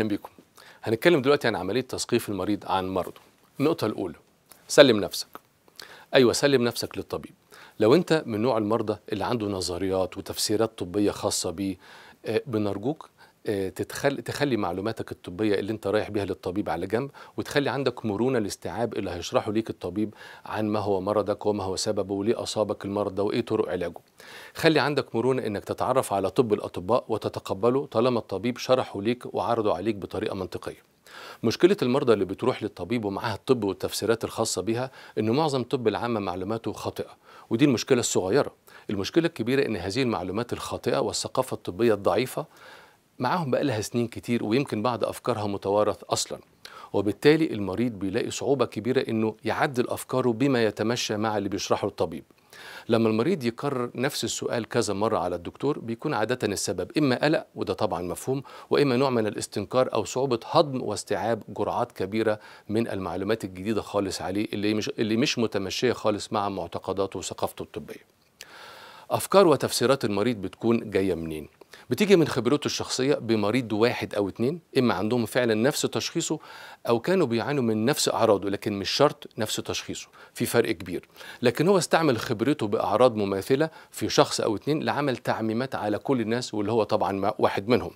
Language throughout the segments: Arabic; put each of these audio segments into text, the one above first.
اهلا بيكم هنتكلم دلوقتي عن عمليه تثقيف المريض عن مرضه النقطه الاولى سلم نفسك ايوه سلم نفسك للطبيب لو انت من نوع المرضى اللي عنده نظريات وتفسيرات طبيه خاصه بيه آه، بنرجوك آه، تتخلي, تخلي معلوماتك الطبيه اللي انت رايح بيها للطبيب على جنب وتخلي عندك مرونه لاستيعاب اللي هيشرحه ليك الطبيب عن ما هو مرضك وما هو سببه وليه اصابك المرض ده وايه طرق علاجه. خلي عندك مرونه انك تتعرف على طب الاطباء وتتقبله طالما الطبيب شرحه ليك وعرضه عليك بطريقه منطقيه. مشكلة المرضى اللي بتروح للطبيب ومعاها الطب والتفسيرات الخاصة بها إن معظم طب العامة معلوماته خاطئة ودي المشكلة الصغيرة المشكلة الكبيرة إن هذه المعلومات الخاطئة والثقافة الطبية الضعيفة معاهم بقى لها سنين كتير ويمكن بعض أفكارها متوارث أصلا وبالتالي المريض بيلاقي صعوبة كبيرة إنه يعدل أفكاره بما يتمشى مع اللي بيشرحه الطبيب لما المريض يكرر نفس السؤال كذا مرة على الدكتور بيكون عادة السبب إما قلق وده طبعا مفهوم وإما نوع من الاستنكار أو صعوبة هضم واستيعاب جرعات كبيرة من المعلومات الجديدة خالص عليه اللي مش, اللي مش متمشية خالص مع معتقداته وثقافته الطبية أفكار وتفسيرات المريض بتكون جاية منين؟ بتيجي من خبرته الشخصيه بمريض واحد او اتنين اما عندهم فعلا نفس تشخيصه او كانوا بيعانوا من نفس اعراضه لكن مش شرط نفس تشخيصه في فرق كبير لكن هو استعمل خبرته باعراض مماثله في شخص او اتنين لعمل تعميمات على كل الناس واللي هو طبعا واحد منهم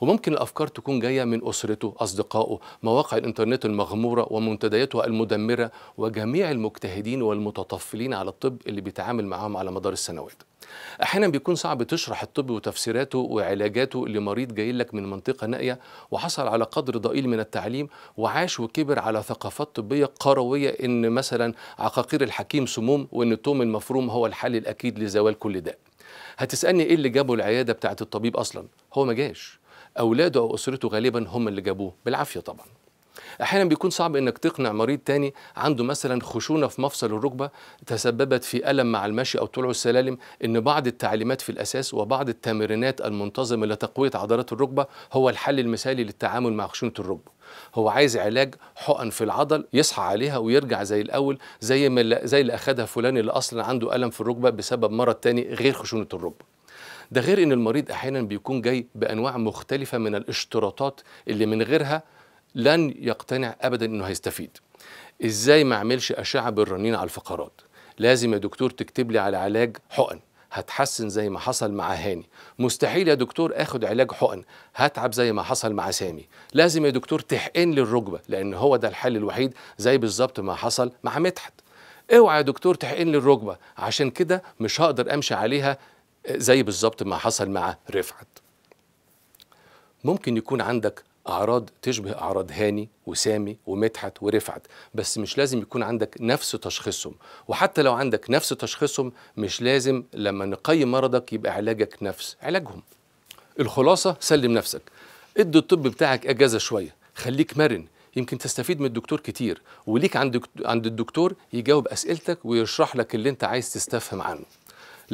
وممكن الافكار تكون جايه من اسرته اصدقائه مواقع الانترنت المغموره ومنتدياتها المدمره وجميع المجتهدين والمتطفلين على الطب اللي بيتعامل معاهم على مدار السنوات احيانا بيكون صعب تشرح الطب وتفسيراته وعلاجاته لمريض جاي لك من منطقه نائيه وحصل على قدر ضئيل من التعليم وعاش وكبر على ثقافات طبيه قرويه ان مثلا عقاقير الحكيم سموم وان التوم المفروم هو الحل الاكيد لزوال كل داء هتسالني ايه اللي جابه العياده بتاعه الطبيب اصلا هو ما جاش اولاده او اسرته غالبا هم اللي جابوه بالعافيه طبعا احيانا بيكون صعب انك تقنع مريض تاني عنده مثلا خشونه في مفصل الركبه تسببت في الم مع المشي او طلوع السلالم ان بعض التعليمات في الاساس وبعض التمرينات المنتظمه لتقويه عضلات الركبه هو الحل المثالي للتعامل مع خشونه الركبه هو عايز علاج حقن في العضل يصحى عليها ويرجع زي الاول زي ما زي اللي اخذها فلان اللي اصلا عنده الم في الركبه بسبب مرض تاني غير خشونه الركبه ده غير ان المريض احيانا بيكون جاي بانواع مختلفه من الاشتراطات اللي من غيرها لن يقتنع ابدا انه هيستفيد ازاي ما اعملش اشعه بالرنين على الفقرات لازم يا دكتور تكتب لي على علاج حقن هتحسن زي ما حصل مع هاني مستحيل يا دكتور اخد علاج حقن هتعب زي ما حصل مع سامي لازم يا دكتور تحقن لي الركبه لان هو ده الحل الوحيد زي بالظبط ما حصل مع مدحت اوعى يا دكتور تحقن لي الركبه عشان كده مش هقدر امشي عليها زي بالظبط ما حصل مع رفعت ممكن يكون عندك اعراض تشبه اعراض هاني وسامي ومدحت ورفعت بس مش لازم يكون عندك نفس تشخيصهم وحتى لو عندك نفس تشخيصهم مش لازم لما نقيم مرضك يبقى علاجك نفس علاجهم الخلاصه سلم نفسك ادي الطب بتاعك اجازه شويه خليك مرن يمكن تستفيد من الدكتور كتير وليك عند عند الدكتور يجاوب اسئلتك ويشرح لك اللي انت عايز تستفهم عنه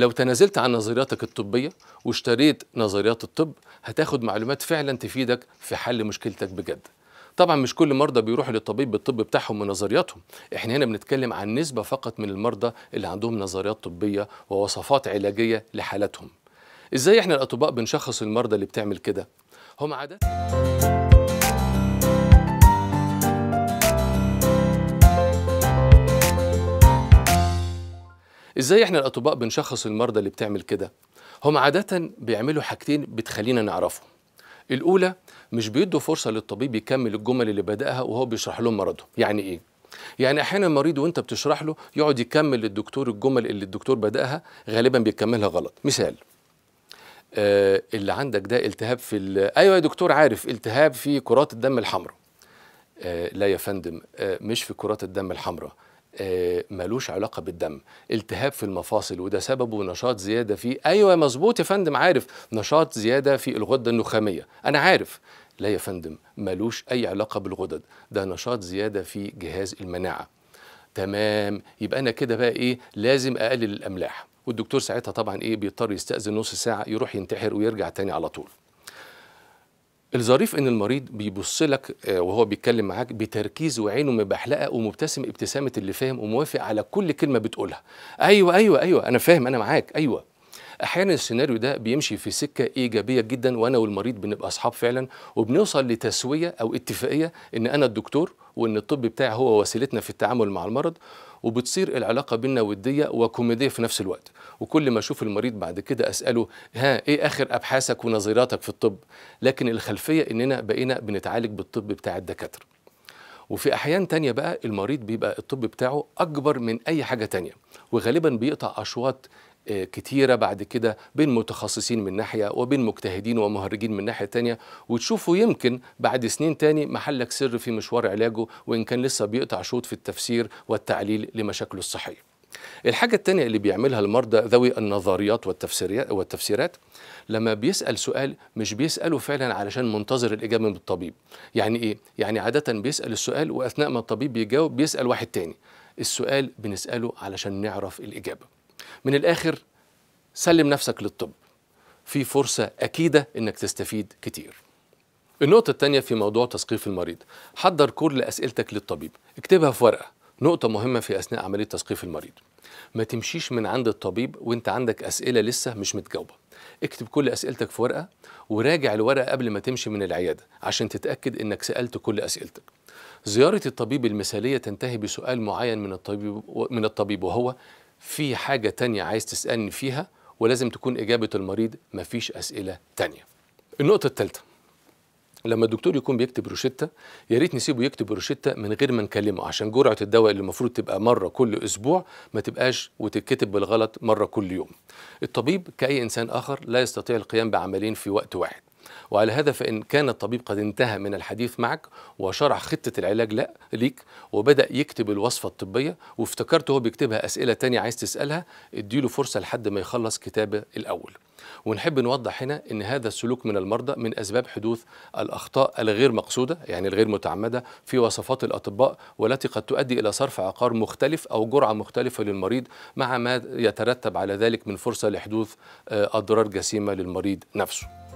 لو تنازلت عن نظرياتك الطبية واشتريت نظريات الطب هتاخد معلومات فعلا تفيدك في حل مشكلتك بجد طبعا مش كل مرضى بيروحوا للطبيب بالطب بتاعهم ونظرياتهم احنا هنا بنتكلم عن نسبة فقط من المرضى اللي عندهم نظريات طبية ووصفات علاجية لحالاتهم ازاي احنا الاطباء بنشخص المرضى اللي بتعمل كده هم عادة ازاي احنا الاطباء بنشخص المرضى اللي بتعمل كده هم عاده بيعملوا حاجتين بتخلينا نعرفهم الاولى مش بيدوا فرصه للطبيب يكمل الجمل اللي بداها وهو بيشرح لهم مرضه يعني ايه يعني احيانا المريض وانت بتشرح له يقعد يكمل للدكتور الجمل اللي الدكتور بداها غالبا بيكملها غلط مثال آه اللي عندك ده التهاب في ايوه يا دكتور عارف التهاب في كرات الدم الحمراء آه لا يا فندم آه مش في كرات الدم الحمراء آه، ملوش علاقة بالدم التهاب في المفاصل وده سببه نشاط زيادة في أيوة مظبوط يا فندم عارف نشاط زيادة في الغدة النخامية أنا عارف لا يا فندم ملوش أي علاقة بالغدد ده نشاط زيادة في جهاز المناعة تمام يبقى أنا كده بقى إيه لازم أقلل الأملاح والدكتور ساعتها طبعا إيه بيضطر يستأذن نص ساعة يروح ينتحر ويرجع تاني على طول الظريف ان المريض بيبص لك آه، وهو بيتكلم معاك بتركيز وعينه مبحلقه ومبتسم ابتسامه اللي فاهم وموافق على كل كلمه بتقولها ايوه ايوه ايوه انا فاهم انا معاك ايوه احيانا السيناريو ده بيمشي في سكه ايجابيه جدا وانا والمريض بنبقى اصحاب فعلا وبنوصل لتسويه او اتفاقيه ان انا الدكتور وان الطب بتاعي هو وسيلتنا في التعامل مع المرض وبتصير العلاقه بينا وديه وكوميديه في نفس الوقت وكل ما اشوف المريض بعد كده اساله ها ايه اخر ابحاثك ونظيراتك في الطب لكن الخلفيه اننا بقينا بنتعالج بالطب بتاع الدكاتره وفي احيان تانية بقى المريض بيبقى الطب بتاعه اكبر من اي حاجه تانية وغالبا بيقطع اشواط كتيرة بعد كده بين متخصصين من ناحية وبين مجتهدين ومهرجين من ناحية تانية وتشوفوا يمكن بعد سنين تاني محلك سر في مشوار علاجه وإن كان لسه بيقطع شوط في التفسير والتعليل لمشاكله الصحية الحاجة التانية اللي بيعملها المرضى ذوي النظريات والتفسيرات لما بيسأل سؤال مش بيسأله فعلا علشان منتظر الإجابة من الطبيب يعني إيه؟ يعني عادة بيسأل السؤال وأثناء ما الطبيب بيجاوب بيسأل واحد تاني السؤال بنسأله علشان نعرف الإجابة من الآخر سلم نفسك للطب في فرصة أكيدة إنك تستفيد كتير النقطة الثانية في موضوع تثقيف المريض حضر كل أسئلتك للطبيب اكتبها في ورقة نقطة مهمة في أثناء عملية تثقيف المريض ما تمشيش من عند الطبيب وانت عندك أسئلة لسه مش متجاوبة اكتب كل أسئلتك في ورقة وراجع الورقة قبل ما تمشي من العيادة عشان تتأكد انك سألت كل أسئلتك زيارة الطبيب المثالية تنتهي بسؤال معين من الطبيب من الطبيب وهو في حاجة تانية عايز تسألني فيها ولازم تكون إجابة المريض مفيش أسئلة تانية النقطة الثالثة لما الدكتور يكون بيكتب روشتة يا ريت نسيبه يكتب روشتة من غير ما نكلمه عشان جرعة الدواء اللي المفروض تبقى مرة كل أسبوع ما تبقاش وتتكتب بالغلط مرة كل يوم. الطبيب كأي إنسان آخر لا يستطيع القيام بعملين في وقت واحد. وعلى هذا فإن كان الطبيب قد انتهى من الحديث معك وشرح خطة العلاج لا ليك وبدأ يكتب الوصفة الطبية وافتكرت هو بيكتبها أسئلة تانية عايز تسألها اديله فرصة لحد ما يخلص كتابه الأول ونحب نوضح هنا ان هذا السلوك من المرضى من اسباب حدوث الاخطاء الغير مقصوده يعني الغير متعمده في وصفات الاطباء والتي قد تؤدي الى صرف عقار مختلف او جرعه مختلفه للمريض مع ما يترتب على ذلك من فرصه لحدوث آه، اضرار جسيمه للمريض نفسه